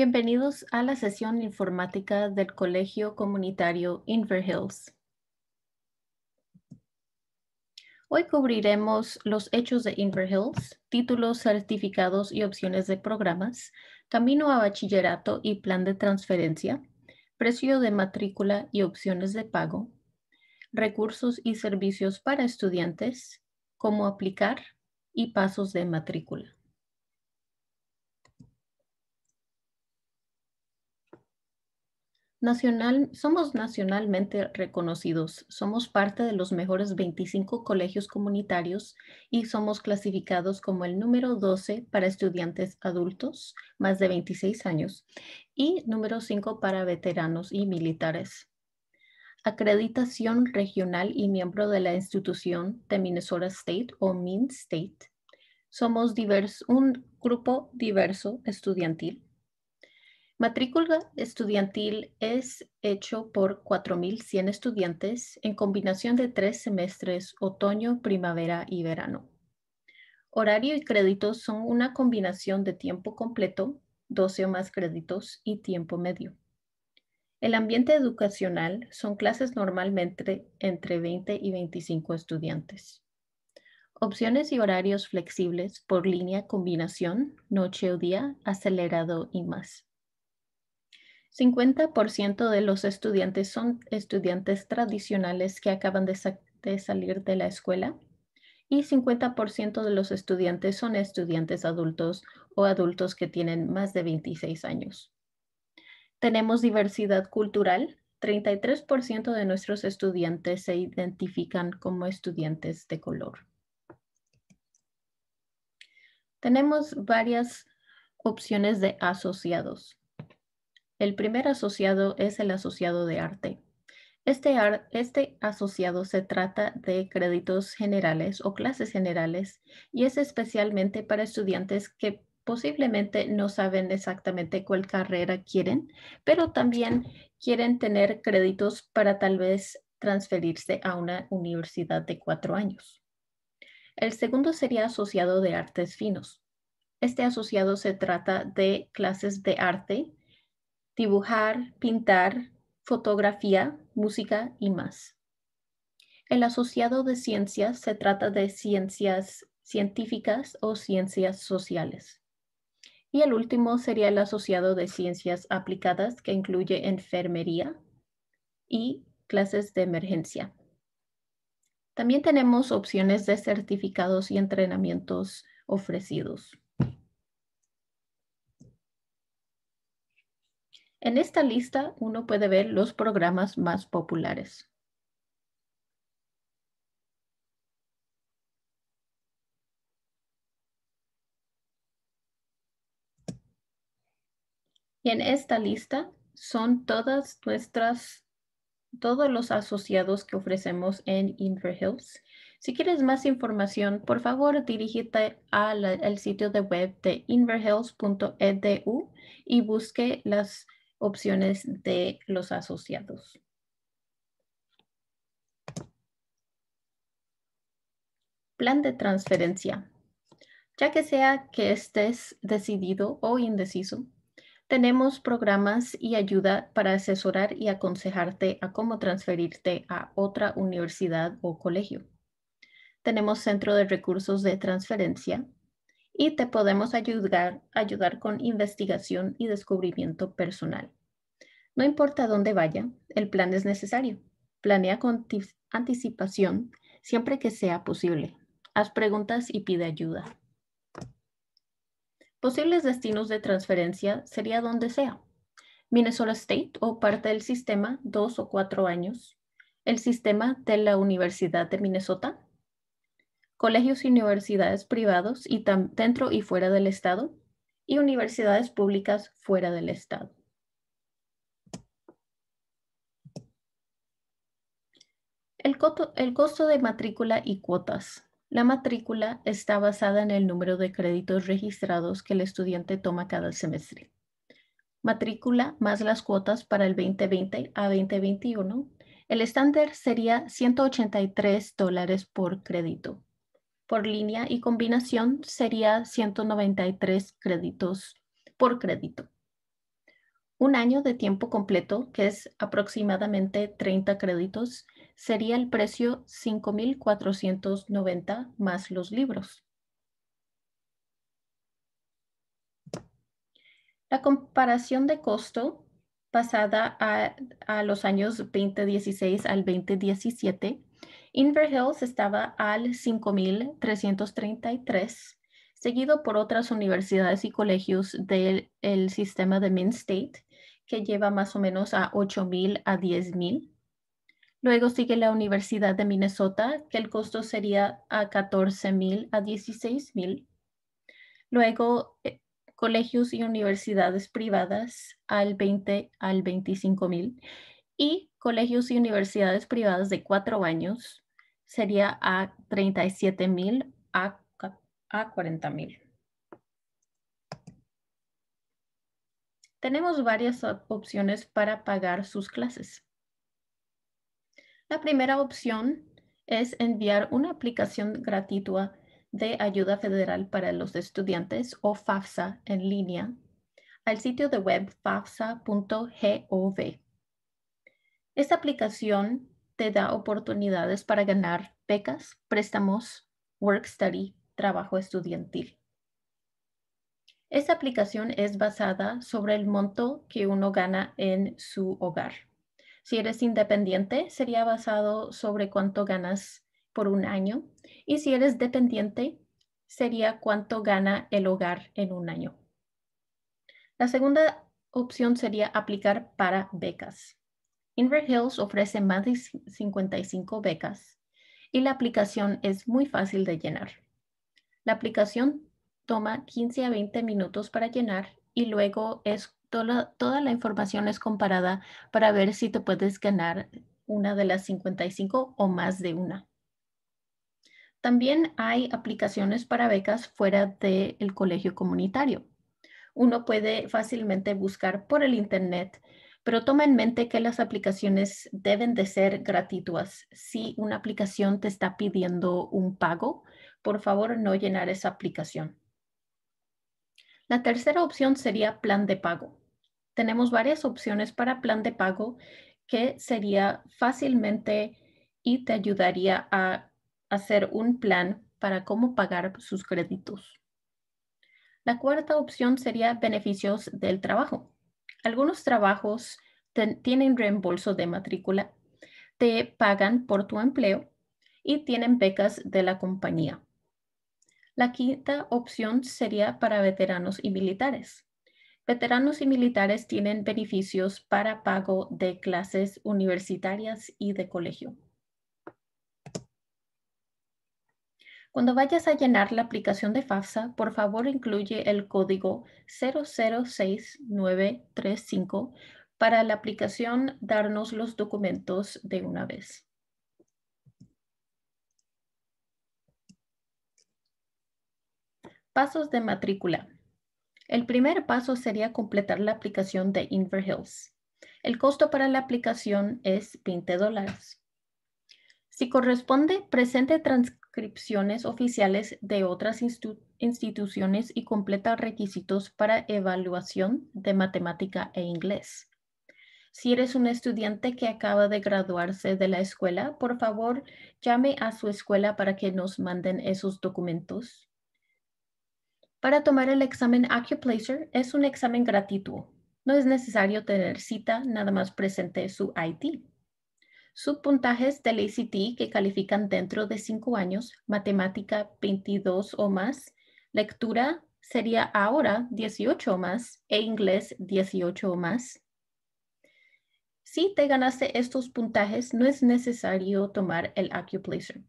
Bienvenidos a la sesión informática del Colegio Comunitario Inverhills. Hoy cubriremos los hechos de Inverhills, títulos, certificados y opciones de programas, camino a bachillerato y plan de transferencia, precio de matrícula y opciones de pago, recursos y servicios para estudiantes, cómo aplicar y pasos de matrícula. Nacional, somos nacionalmente reconocidos, somos parte de los mejores 25 colegios comunitarios y somos clasificados como el número 12 para estudiantes adultos más de 26 años y número 5 para veteranos y militares. Acreditación regional y miembro de la institución de Minnesota State o Min State. Somos un grupo diverso estudiantil Matrícula estudiantil es hecho por 4.100 estudiantes en combinación de tres semestres, otoño, primavera y verano. Horario y créditos son una combinación de tiempo completo, 12 o más créditos y tiempo medio. El ambiente educacional son clases normalmente entre 20 y 25 estudiantes. Opciones y horarios flexibles por línea, combinación, noche o día, acelerado y más. 50% de los estudiantes son estudiantes tradicionales que acaban de, salir de la escuela y 50% de los estudiantes son estudiantes adultos o adultos que tienen más de 26 años. Tenemos diversidad cultural. 33% de nuestros estudiantes se identifican como estudiantes de color. Tenemos varias opciones de asociados. El primer asociado es el asociado de arte. Este, este, asociado se trata de créditos generales o clases generales y es especialmente para estudiantes que posiblemente no saben exactamente cuál carrera quieren, pero también quieren tener créditos para tal vez transferirse a una universidad de cuatro años. El segundo sería asociado de artes finos. Este asociado se trata de clases de arte dibujar, pintar, fotografía, música y más. El asociado de ciencias se trata de ciencias científicas o ciencias sociales. Y el último sería el asociado de ciencias aplicadas que incluye enfermería y clases de emergencia. También tenemos opciones de certificados y entrenamientos ofrecidos. En esta lista uno puede ver los programas más populares. Y en esta lista son todas nuestras, todos los asociados que ofrecemos en Inverhills. Si quieres más información, por favor dirígete al sitio de web de inverhills.edu y busque las opciones de los asociados. Plan de transferencia. Ya que sea que estés decidido o indeciso, tenemos programas y ayuda para asesorar y aconsejarte a cómo transferirte a otra universidad o colegio. Tenemos Centro de Recursos de Transferencia, y te podemos ayudar, ayudar con investigación y descubrimiento personal. No importa dónde vaya, el plan es necesario. Planea con anticipación siempre que sea posible. Haz preguntas y pide ayuda. Posibles destinos de transferencia sería donde sea. Minnesota State o parte del sistema dos o cuatro años. El sistema de la Universidad de Minnesota colegios y universidades privados y dentro y fuera del Estado, y universidades públicas fuera del Estado. El, costo, de matrícula y cuotas. La matrícula está basada en el número de créditos registrados que el estudiante toma cada semestre. Matrícula más las cuotas para el 2020 a 2021. El estándar sería 183 dólares por crédito por línea y combinación sería 193 créditos por crédito. Un año de tiempo completo, que es aproximadamente 30 créditos, sería el precio 5.490 más los libros. La comparación de costo pasada a, los años 2016 al 2017 Inver Hills estaba al 5,333, seguido por otras universidades y colegios del sistema de Main State, que lleva más o menos a 8,000 a 10,000. Luego sigue la Universidad de Minnesota, que el costo sería a 14,000 a 16,000. Luego, eh, colegios y universidades privadas al 20 al 25,000 y colegios y universidades privadas de cuatro años sería a $37,000 a, a 40 Tenemos varias opciones para pagar sus clases. La primera opción es enviar una aplicación gratuita de Ayuda Federal para los Estudiantes o FAFSA en línea al sitio de web fafsa.gov. Esta aplicación te da oportunidades para ganar becas, préstamos, work study, trabajo estudiantil. Esta aplicación es basada sobre el monto que uno gana en su hogar. Si eres independiente, sería basado sobre cuánto ganas por un año. Y si eres dependiente, sería cuánto gana el hogar en un año. La segunda opción sería aplicar para becas. Inver Hills ofrece más de 55 becas y la aplicación es muy fácil de llenar. La aplicación toma 15 a 20 minutos para llenar y luego es toda, toda la información es comparada para ver si te puedes ganar una de las 55 o más de una. También hay aplicaciones para becas fuera del colegio comunitario. Uno puede fácilmente buscar por el Internet pero toma en mente que las aplicaciones deben de ser gratuitas. Si una aplicación te está pidiendo un pago, por favor no llenar esa aplicación. La tercera opción sería plan de pago. Tenemos varias opciones para plan de pago que sería fácilmente y te ayudaría a hacer un plan para cómo pagar sus créditos. La cuarta opción sería beneficios del trabajo. Algunos trabajos tienen reembolso de matrícula, te pagan por tu empleo y tienen becas de la compañía. La quinta opción sería para veteranos y militares. Veteranos y militares tienen beneficios para pago de clases universitarias y de colegio. Cuando vayas a llenar la aplicación de FAFSA, por favor incluye el código 006935 para la aplicación darnos los documentos de una vez. Pasos de matrícula. El primer paso sería completar la aplicación de Hills. El costo para la aplicación es 20 Si corresponde, presente trans inscripciones oficiales de otras instituciones y completa requisitos para evaluación de matemática e inglés. Si eres un estudiante que acaba de graduarse de la escuela, por favor, llame a su escuela para que nos manden esos documentos. Para tomar el examen Accuplacer es un examen gratuito. No es necesario tener cita, nada más presente su IT subpuntajes del ACT que califican dentro de cinco años, matemática 22 o más, lectura sería ahora 18 o más e inglés 18 o más. Si te ganaste estos puntajes, no es necesario tomar el AccuPlacer.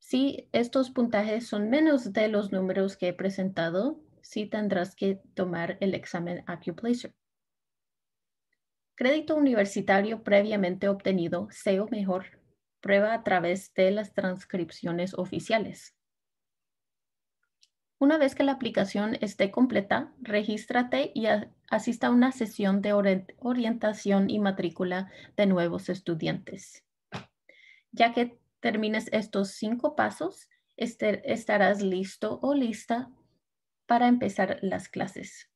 Si estos puntajes son menos de los números que he presentado, sí tendrás que tomar el examen AccuPlacer. Crédito universitario previamente obtenido, SEO mejor, prueba a través de las transcripciones oficiales. Una vez que la aplicación esté completa, regístrate y asista a una sesión de orientación y matrícula de nuevos estudiantes. Ya que termines estos cinco pasos, este, estarás listo o lista para empezar las clases.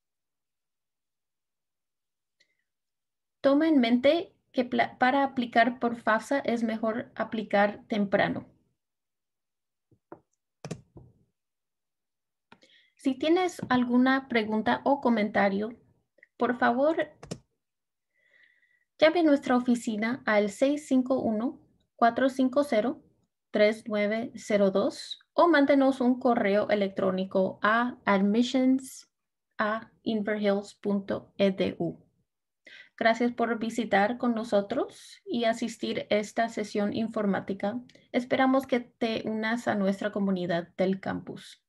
Toma en mente que para aplicar por FAFSA es mejor aplicar temprano. Si tienes alguna pregunta o comentario, por favor, llame a nuestra oficina al 651-450-3902 o mándenos un correo electrónico a admissions@inverhills.edu. Gracias por visitar con nosotros y asistir esta sesión informática. Esperamos que te unas a nuestra comunidad del campus.